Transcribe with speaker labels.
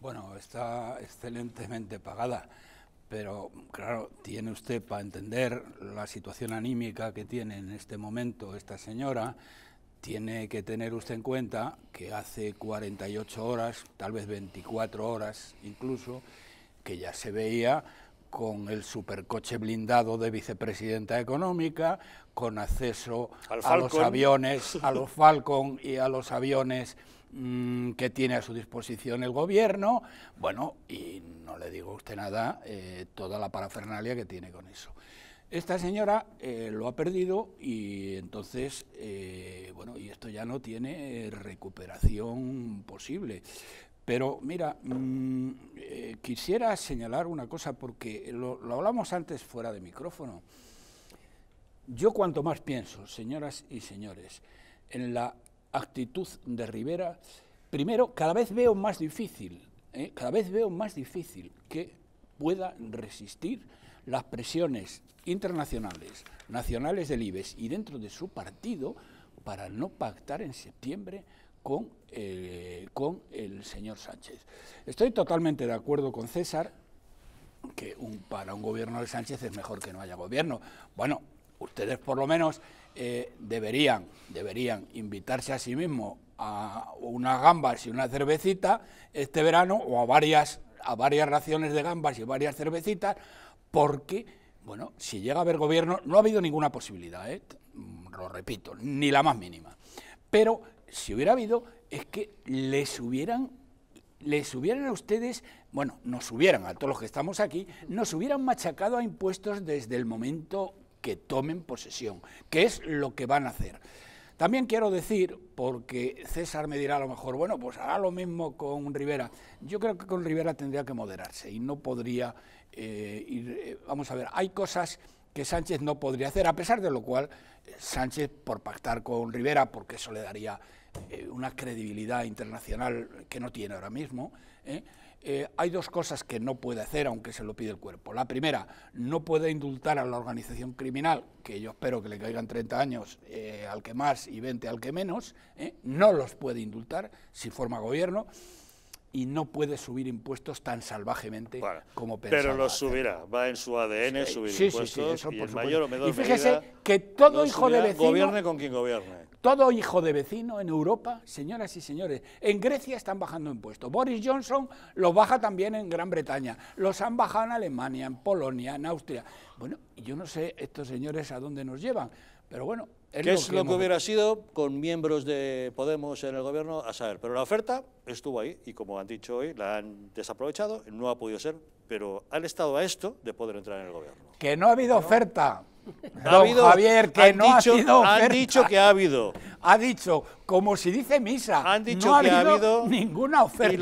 Speaker 1: Bueno, está excelentemente pagada, pero claro, tiene usted para entender la situación anímica que tiene en este momento esta señora, tiene que tener usted en cuenta que hace 48 horas, tal vez 24 horas incluso, que ya se veía con el supercoche blindado de vicepresidenta económica, con acceso a los aviones, a los Falcon y a los aviones Mm, que tiene a su disposición el gobierno, bueno, y no le digo a usted nada, eh, toda la parafernalia que tiene con eso. Esta señora eh, lo ha perdido y entonces, eh, bueno, y esto ya no tiene recuperación posible. Pero mira, mm, quisiera señalar una cosa porque lo, lo, hablamos antes fuera de micrófono. Yo cuanto más pienso, señoras y señores, en la actitud de Rivera, primero, cada vez veo más difícil, ¿eh? cada vez veo más difícil que pueda resistir las presiones internacionales, nacionales del IBEX y dentro de su partido para no pactar en septiembre con, eh, con el señor Sánchez. Estoy totalmente de acuerdo con César que un, para un gobierno de Sánchez es mejor que no haya gobierno. Bueno, ustedes por lo menos eh, deberían, deberían invitarse a sí mismos a unas gambas y una cervecita este verano o a varias, a varias raciones de gambas y varias cervecitas, porque, bueno, si llega a haber gobierno, no ha habido ninguna posibilidad, ¿eh? lo repito, ni la más mínima. Pero si hubiera habido, es que les hubieran les hubieran a ustedes, bueno, nos hubieran, a todos los que estamos aquí, nos hubieran machacado a impuestos desde el momento que tomen posesión, que es lo que van a hacer. También quiero decir, porque César me dirá a lo mejor, bueno, pues hará lo mismo con Rivera. Yo creo que con Rivera tendría que moderarse y no podría eh, ir, eh, vamos a ver, hay cosas que Sánchez no podría hacer, a pesar de lo cual eh, Sánchez, por pactar con Rivera, porque eso le daría eh, una credibilidad internacional que no tiene ahora mismo. ¿eh? Eh, hay dos cosas que no puede hacer, aunque se lo pide el cuerpo. La primera, no puede indultar a la organización criminal, que yo espero que le caigan 30 años al que más y 20 al que menos, no los puede indultar si forma gobierno y no puede subir impuestos tan salvajemente como pensaba. Pero los subirá, va en su ADN subir impuestos y por mayor o Y fíjese que todo hijo de vecino... Gobierne con quien gobierne todo hijo de vecino en Europa, señoras y señores, en Grecia están bajando impuestos. Boris Johnson los baja también en Gran Bretaña, los han bajado en Alemania, en Polonia, en Austria. Bueno, yo no sé estos señores a dónde nos llevan, pero bueno. Es ¿Qué lo es que lo que hubiera sido con miembros de Podemos en el gobierno? A saber, pero la oferta estuvo ahí y como han dicho hoy, la han desaprovechado, no ha podido ser, pero han estado a esto de poder entrar en el gobierno. Que no ha habido oferta,
Speaker 2: ha Don Javier, que no ha sido oferta. dicho que ha habido.
Speaker 1: Ha dicho, como si dice misa, han dicho no ha habido ninguna oferta.